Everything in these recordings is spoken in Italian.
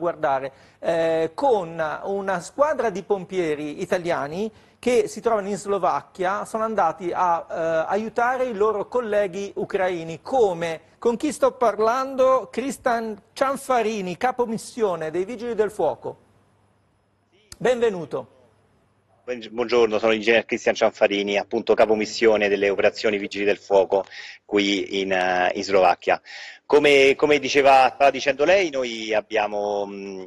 guardare eh, con una squadra di pompieri italiani che si trovano in Slovacchia, sono andati a eh, aiutare i loro colleghi ucraini, come con chi sto parlando, Cristian Cianfarini, capo missione dei Vigili del Fuoco. Benvenuto. Buongiorno, sono l'ingegner Cristian Cianfarini, appunto capo missione delle operazioni Vigili del Fuoco qui in, eh, in Slovacchia. Come, come diceva, stava dicendo lei, noi abbiamo... Mh,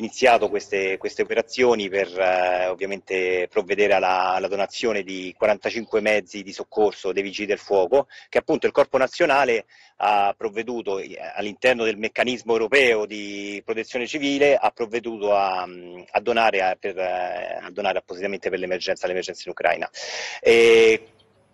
iniziato queste, queste operazioni per eh, ovviamente provvedere alla, alla, donazione di 45 mezzi di soccorso dei vigili del fuoco, che appunto il Corpo Nazionale ha provveduto eh, all'interno del meccanismo europeo di protezione civile, ha provveduto a, a donare, a, per, eh, a donare appositamente per l'emergenza, l'emergenza in Ucraina. E,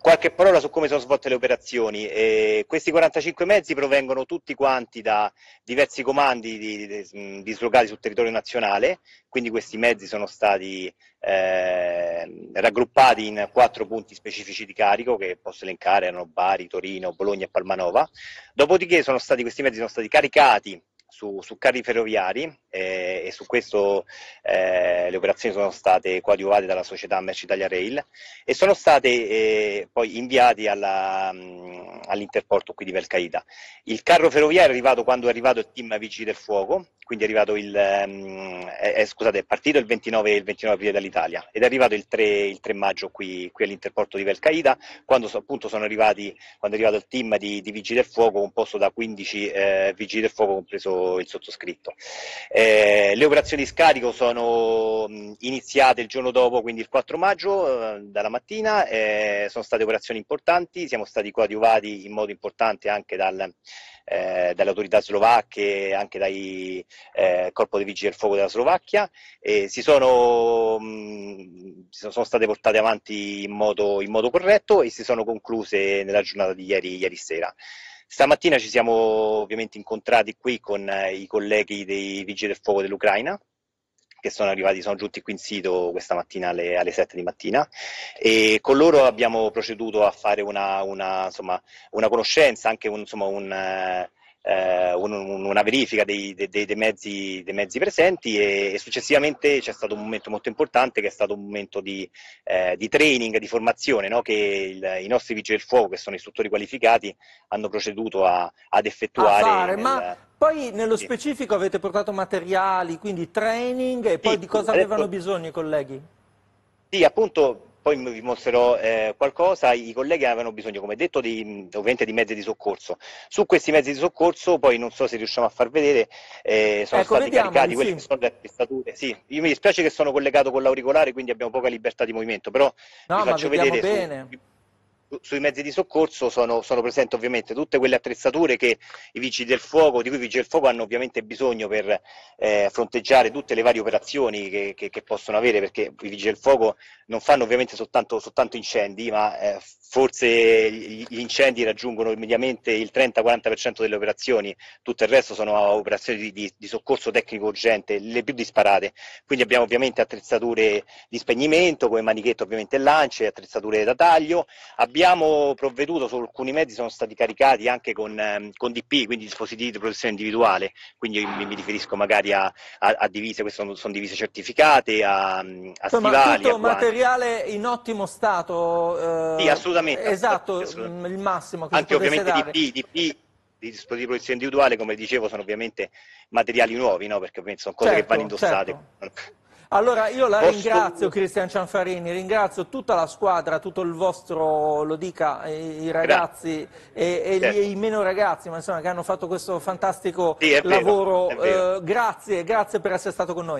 Qualche parola su come sono svolte le operazioni. Eh, questi 45 mezzi provengono tutti quanti da diversi comandi di, di, mm, dislocati sul territorio nazionale, quindi questi mezzi sono stati eh, raggruppati in quattro punti specifici di carico che posso elencare, erano Bari, Torino, Bologna e Palmanova. Dopodiché questi mezzi sono stati caricati su, su carri ferroviari eh, e su questo eh, le operazioni sono state coadiuvate dalla società Merci Italia Rail e sono state eh, poi inviate mm, all'interporto qui di Velcaita. Il carro ferroviario è arrivato quando è arrivato il team Vigili del Fuoco, quindi è, il, mm, è, scusate, è partito il 29, il 29, aprile dall'Italia ed è arrivato il 3, il 3 maggio qui, qui, all'interporto di Velcaita, quando appunto sono arrivati, quando è arrivato il team di, di Vigili del Fuoco composto da 15 eh, Vigili del Fuoco compreso il sottoscritto. Eh, le operazioni di scarico sono iniziate il giorno dopo, quindi il 4 maggio, eh, dalla mattina, eh, sono state operazioni importanti, siamo stati coadiuvati in modo importante anche dal, eh, dalle autorità slovacche, anche dai eh, Corpo dei Vigili del Fuoco della Slovacchia, e si sono, mh, sono, state portate avanti in modo, in modo corretto e si sono concluse nella giornata di ieri, ieri sera. Stamattina ci siamo ovviamente incontrati qui con eh, i colleghi dei Vigili del Fuoco dell'Ucraina che sono arrivati, sono giunti qui in sito questa mattina alle, alle 7 di mattina e con loro abbiamo proceduto a fare una, una, insomma, una conoscenza, anche un, insomma, un, eh, eh, un, una verifica dei, dei, dei, mezzi, dei, mezzi, presenti e, e, successivamente c'è stato un momento molto importante che è stato un momento di, eh, di training, di formazione, no? che il, i nostri vigili del fuoco, che sono istruttori qualificati, hanno proceduto a, ad effettuare. A fare, nel, ma... Poi nello specifico avete portato materiali, quindi training e poi sì, di cosa avevano detto... bisogno i colleghi? Sì, appunto poi vi mostrerò eh, qualcosa, i colleghi avevano bisogno, come detto, di, ovviamente di mezzi di soccorso. Su questi mezzi di soccorso, poi non so se riusciamo a far vedere, eh, sono ecco, stati caricati sì. che sono le attrezzature. Sì, io mi dispiace che sono collegato con l'auricolare, quindi abbiamo poca libertà di movimento, però no, vi faccio vedere. Bene. Su, sui mezzi di soccorso sono, sono, presenti ovviamente tutte quelle attrezzature che i vigili del fuoco, di cui i vigili del fuoco hanno ovviamente bisogno per eh, fronteggiare tutte le varie operazioni che, che, che, possono avere, perché i vigili del fuoco non fanno ovviamente soltanto, soltanto incendi, ma eh, forse gli incendi raggiungono mediamente il 30-40% delle operazioni, tutto il resto sono operazioni di, di, di, soccorso tecnico urgente, le più disparate. Quindi abbiamo ovviamente attrezzature di spegnimento, come manichetto ovviamente lance, attrezzature da taglio. Abbiamo provveduto, su alcuni mezzi sono stati caricati anche con, ehm, con DP, quindi dispositivi di protezione individuale, quindi mi, mi riferisco magari a, a, a, divise, queste sono, sono divise certificate, a, a Insomma, stivali. Tutto materiale in ottimo stato. Eh... Sì, assolutamente assolutamente. Eh, esatto, mm, assolutamente. il massimo che Anche ovviamente dare. di DP di dispositivi di protezione individuale, come dicevo, sono ovviamente materiali nuovi, no? perché sono cose certo, che vanno certo, indossate. Certo. Allora io la Posso... ringrazio Cristian Cianfarini, ringrazio tutta la squadra, tutto il vostro, lo dica, eh, i ragazzi e, e, certo. gli, i meno ragazzi, ma insomma che hanno fatto questo fantastico sì, vero, lavoro. Eh, grazie, grazie per essere stato con noi.